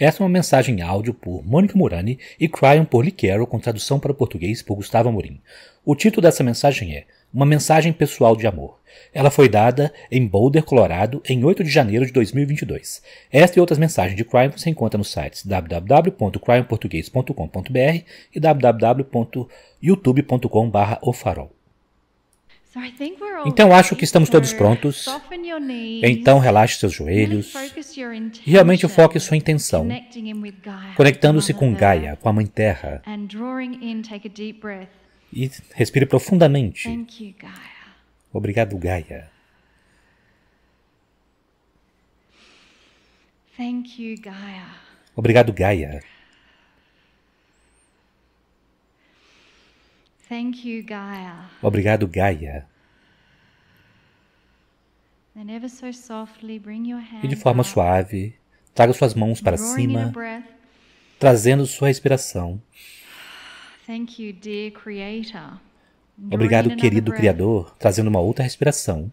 Essa é uma mensagem áudio por Mônica Murani e Cryon por Lee Carroll, com tradução para o português por Gustavo Amorim. O título dessa mensagem é Uma Mensagem Pessoal de Amor. Ela foi dada em Boulder, Colorado, em 8 de janeiro de 2022. Esta e outras mensagens de Cryon se encontram nos sites www.cryonportuguês.com.br e www.youtube.com.br. Então acho que estamos todos prontos. Então relaxe seus joelhos. Realmente foque é sua intenção, conectando-se com Gaia, com a Mãe Terra. E respire profundamente. Obrigado, Gaia. Obrigado, Gaia. Thank you, Gaia. Obrigado, Gaia. E de forma suave, traga suas mãos para cima, trazendo sua respiração. Obrigado, querido Criador, trazendo uma outra respiração.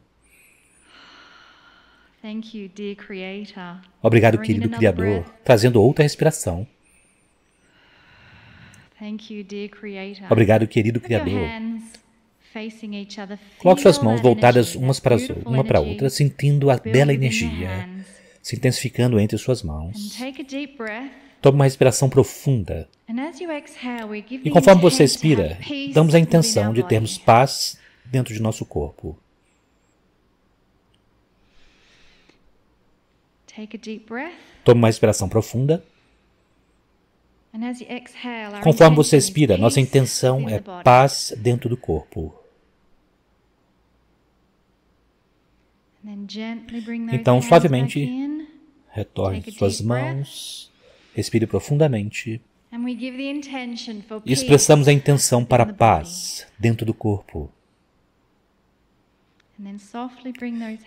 Obrigado, querido Criador, trazendo outra respiração. Obrigado, querido Criador. Coloque suas mãos voltadas umas para uma para outra, sentindo a bela energia se intensificando entre suas mãos. Tome uma respiração profunda. E conforme você expira, damos a intenção de termos paz dentro de nosso corpo. Tome uma respiração profunda. Conforme você expira, nossa intenção é paz dentro do corpo. Então, suavemente, retorne suas mãos, respire profundamente e expressamos a intenção para paz dentro do corpo.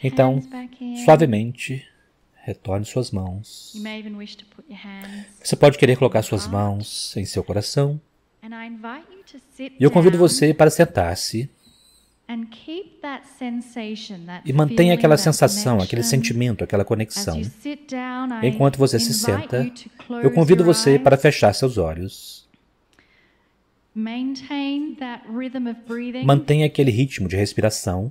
Então, suavemente, retorne suas mãos. Você pode querer colocar suas mãos em seu coração. E eu convido você para sentar-se e mantenha aquela sensação, aquele sentimento, aquela conexão. Enquanto você se senta, eu convido você para fechar seus olhos. Mantenha aquele ritmo de respiração.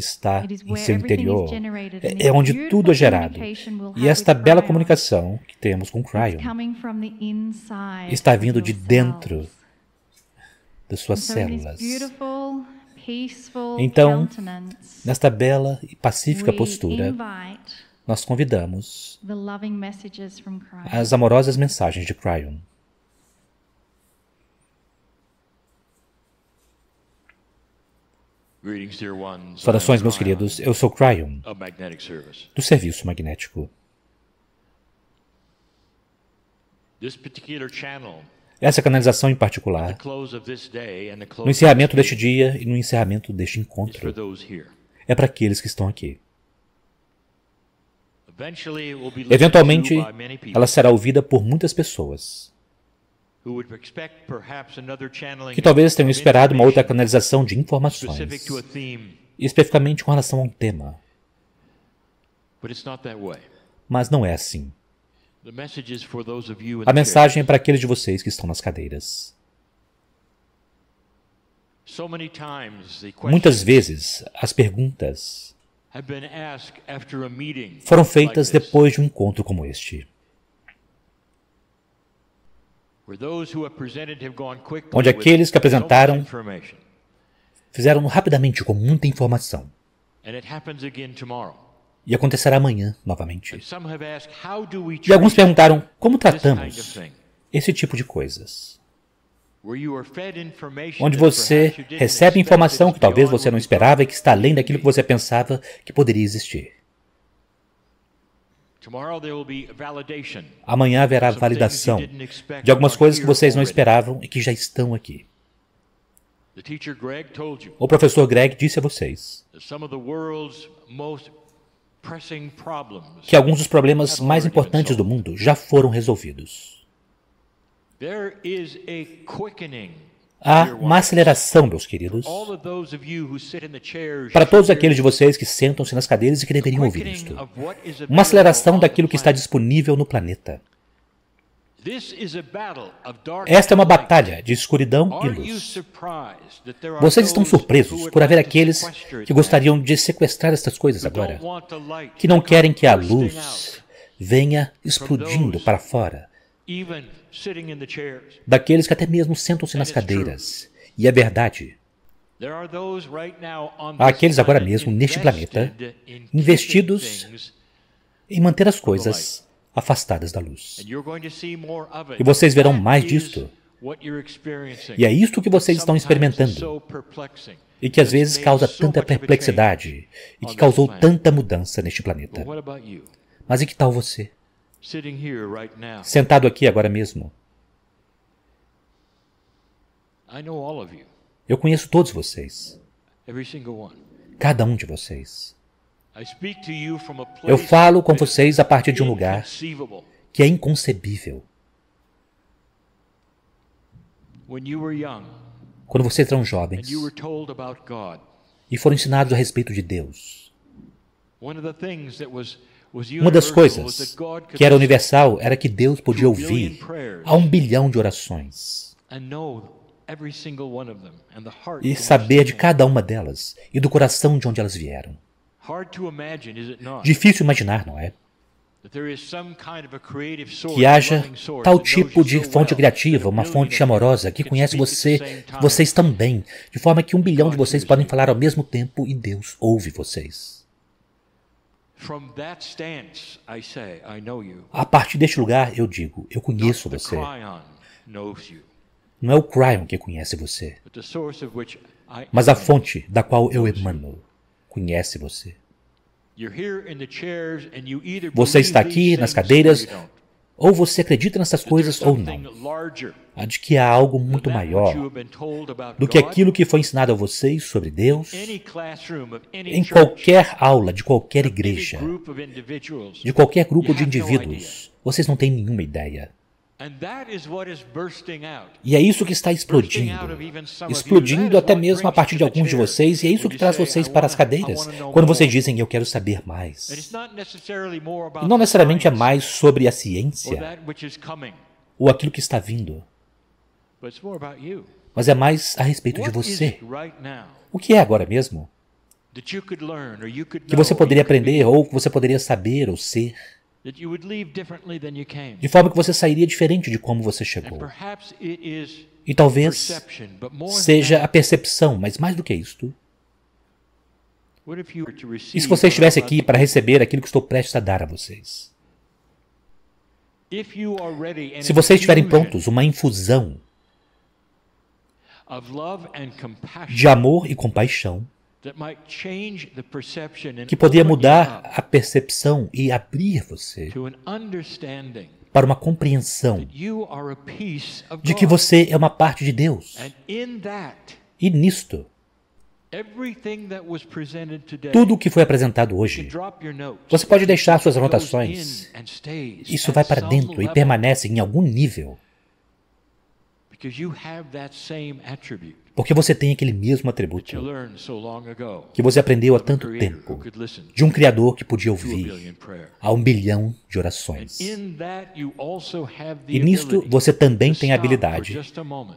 está em seu interior. É, é onde tudo é gerado. E esta bela comunicação que temos com Cryon está vindo de dentro das suas células. Então, nesta bela e pacífica postura, nós convidamos as amorosas mensagens de Cryon. Saudações, meus queridos. Eu sou Cryon, do Serviço Magnético. Essa canalização em particular, no encerramento deste dia e no encerramento deste encontro, é para aqueles que estão aqui. Eventualmente, ela será ouvida por muitas pessoas que talvez tenham esperado uma outra canalização de informações, especificamente com relação a um tema. Mas não é assim. A mensagem é para aqueles de vocês que estão nas cadeiras. Muitas vezes, as perguntas foram feitas depois de um encontro como este onde aqueles que apresentaram fizeram rapidamente com muita informação. E acontecerá amanhã novamente. E alguns perguntaram como tratamos esse tipo de coisas. Onde você recebe informação que talvez você não esperava e que está além daquilo que você pensava que poderia existir. Amanhã haverá validação de algumas coisas que vocês não esperavam e que já estão aqui. O professor Greg disse a vocês que alguns dos problemas mais importantes do mundo já foram resolvidos. Há uma aceleração, meus queridos, para todos aqueles de vocês que sentam-se nas cadeiras e que deveriam ouvir isto. Uma aceleração daquilo que está disponível no planeta. Esta é uma batalha de escuridão e luz. Vocês estão surpresos por haver aqueles que gostariam de sequestrar estas coisas agora, que não querem que a luz venha explodindo para fora daqueles que até mesmo sentam-se nas cadeiras. E é verdade. Há aqueles agora mesmo neste planeta investidos em manter as coisas afastadas da luz. E vocês verão mais disto. E é isto que vocês estão experimentando e que às vezes causa tanta perplexidade e que causou tanta mudança neste planeta. Mas e que tal você? sentado aqui agora mesmo. Eu conheço todos vocês. Cada um de vocês. Eu falo com vocês a partir de um lugar que é inconcebível. Quando vocês eram jovens e foram ensinados a respeito de Deus, uma das coisas que era universal era que Deus podia ouvir a um bilhão de orações e saber de cada uma delas e do coração de onde elas vieram. Difícil imaginar, não é? Que haja tal tipo de fonte criativa, uma fonte amorosa que conhece você, vocês também, de forma que um bilhão de vocês podem falar ao mesmo tempo e Deus ouve vocês. A partir deste lugar, eu digo, eu conheço você. Não é o Cryon que conhece você, mas a fonte da qual eu emano conhece você. Você está aqui nas cadeiras ou você acredita nessas coisas ou não. Há de que há algo muito maior do que aquilo que foi ensinado a vocês sobre Deus em qualquer aula de qualquer igreja, de qualquer grupo de indivíduos. Vocês não têm nenhuma ideia. E é isso que está explodindo. Explodindo até mesmo a partir de alguns de vocês, e é isso que traz vocês para as cadeiras, quando vocês dizem eu quero saber mais. E não necessariamente é mais sobre a ciência ou aquilo que está vindo, mas é mais a respeito de você. O que é agora mesmo? Que você poderia aprender, ou que você poderia saber ou ser. De forma que você sairia diferente de como você chegou. E talvez seja a percepção, mas mais do que isto. E se você estivesse aqui para receber aquilo que estou prestes a dar a vocês? Se vocês estiverem prontos, uma infusão de amor e compaixão que poderia mudar a percepção e abrir você para uma compreensão de que você é uma parte de Deus. E nisto, tudo o que foi apresentado hoje, você pode deixar suas anotações. Isso vai para dentro e permanece em algum nível. Porque você tem aquele mesmo atributo que você aprendeu há tanto tempo de um Criador que podia ouvir a um bilhão de orações. E nisto você também tem a habilidade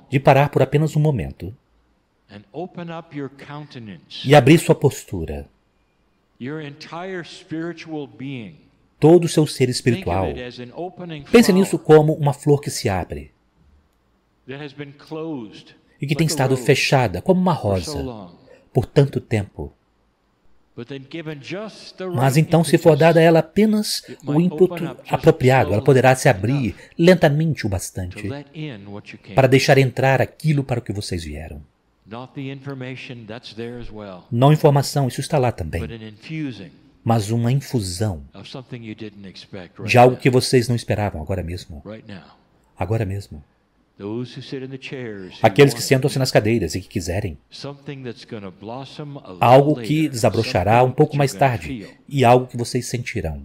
de parar por apenas um momento e abrir sua postura. Todo o seu ser espiritual. Pense nisso como uma flor que se abre e que tem estado fechada como uma rosa por tanto tempo. Mas então, se for dada a ela apenas o input apropriado, ela poderá se abrir lentamente o bastante para deixar entrar aquilo para o que vocês vieram. Não informação, isso está lá também, mas uma infusão de algo que vocês não esperavam agora mesmo. Agora mesmo. Aqueles que sentam-se nas cadeiras e que quiserem. Algo que desabrochará um pouco mais tarde e algo que vocês sentirão.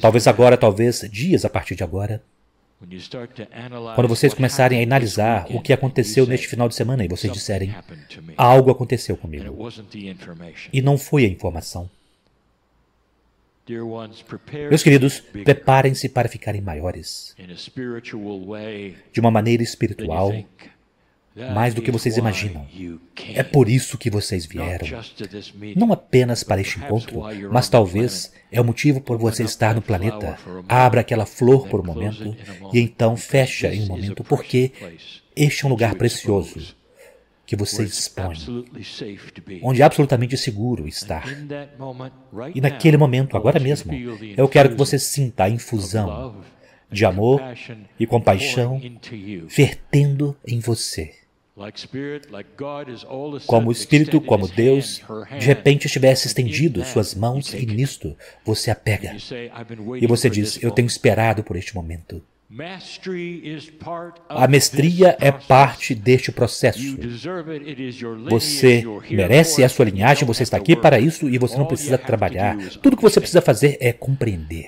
Talvez agora, talvez dias a partir de agora. Quando vocês começarem a analisar o que aconteceu neste final de semana e vocês disserem: Algo aconteceu comigo. E não foi a informação. Meus queridos, preparem-se para ficarem maiores de uma maneira espiritual, mais do que vocês imaginam. É por isso que vocês vieram. Não apenas para este encontro, mas talvez é o motivo por você estar no planeta. Abra aquela flor por um momento e então fecha em um momento, porque este é um lugar precioso que você expõe, onde é absolutamente seguro estar. E naquele momento, agora mesmo, eu quero que você sinta a infusão de amor e compaixão vertendo em você. Como o Espírito, como Deus, de repente estivesse estendido suas mãos e nisto você a pega. E você diz: Eu tenho esperado por este momento. A mestria é parte deste processo. Você merece, a sua linhagem, você está aqui para isso e você não precisa trabalhar. Tudo que você precisa fazer é compreender.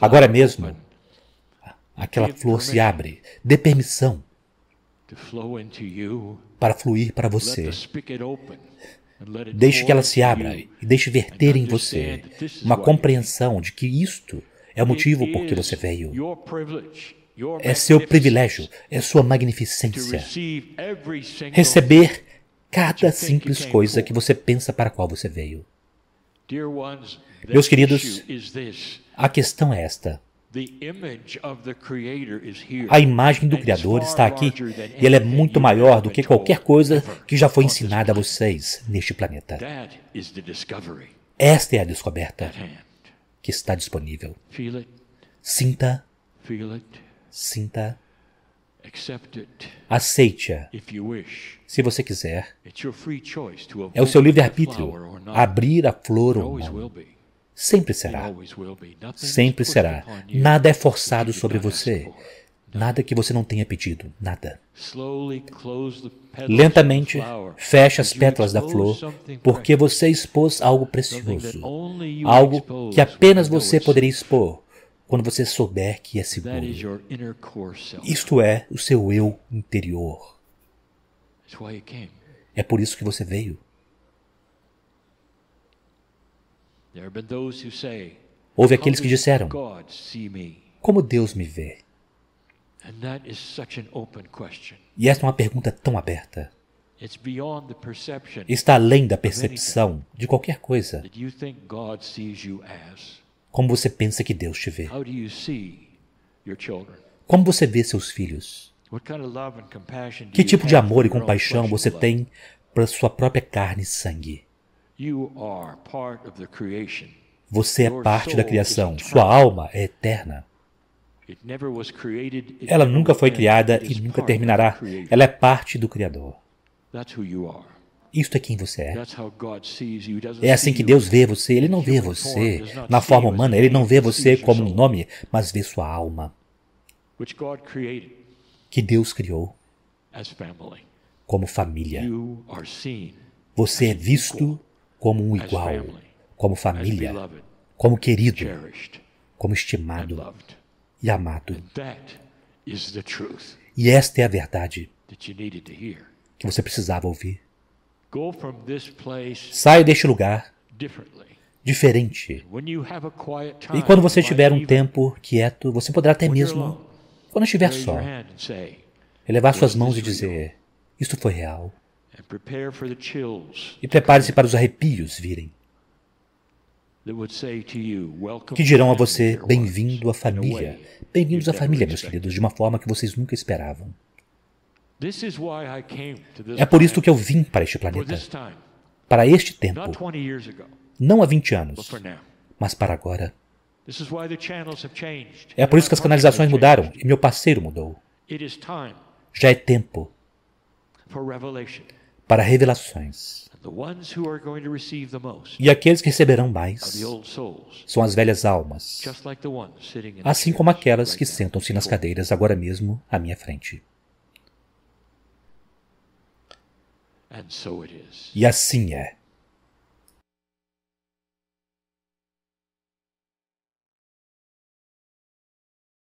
Agora mesmo, aquela flor se abre. Dê permissão para fluir para você. Deixe que ela se abra e deixe verter em você uma compreensão de que isto é o motivo por que você veio. É seu privilégio, é sua magnificência. Receber cada simples coisa que você pensa para a qual você veio. Meus queridos, a questão é esta. A imagem do Criador está aqui e ela é muito maior do que qualquer coisa que já foi ensinada a vocês neste planeta. Esta é a descoberta que está disponível. Sinta. Sinta. Aceite-a. Se você quiser. É o seu livre-arbítrio abrir a flor ou não. Sempre será. Sempre será. Nada é forçado sobre você. Nada que você não tenha pedido, nada. Lentamente, feche as pétalas da flor, porque você expôs algo precioso, algo que apenas você poderia expor quando você souber que é seguro. Isto é o seu eu interior. É por isso que você veio. Houve aqueles que disseram: Como Deus me vê? E essa é uma pergunta tão aberta. Está além da percepção de qualquer coisa. Como você pensa que Deus te vê? Como você vê seus filhos? Que tipo de amor e compaixão você tem para sua própria carne e sangue? Você é parte da criação. Sua alma é eterna. Ela nunca foi criada e nunca terminará. Ela é parte do Criador. Isto é quem você é. É assim que Deus vê você. Ele não vê você na forma humana. Ele não vê você como um nome, mas vê sua alma. Que Deus criou como família. Você é visto como um igual, como família, como querido, como estimado e amado. E esta é a verdade que você precisava ouvir. Saia deste lugar diferente. E quando você estiver um tempo quieto, você poderá até mesmo, quando estiver só, elevar suas mãos e dizer: Isto foi real. E prepare-se para os arrepios virem que dirão a você: bem-vindo à família. Bem-vindos à família, meus queridos, de uma forma que vocês nunca esperavam. É por isso que eu vim para este planeta, para este tempo, não há 20 anos, mas para agora. É por isso que as canalizações mudaram e meu parceiro mudou. Já é tempo para revelações. E aqueles que receberão mais são as velhas almas, assim como aquelas que sentam-se nas cadeiras agora mesmo à minha frente. E assim é.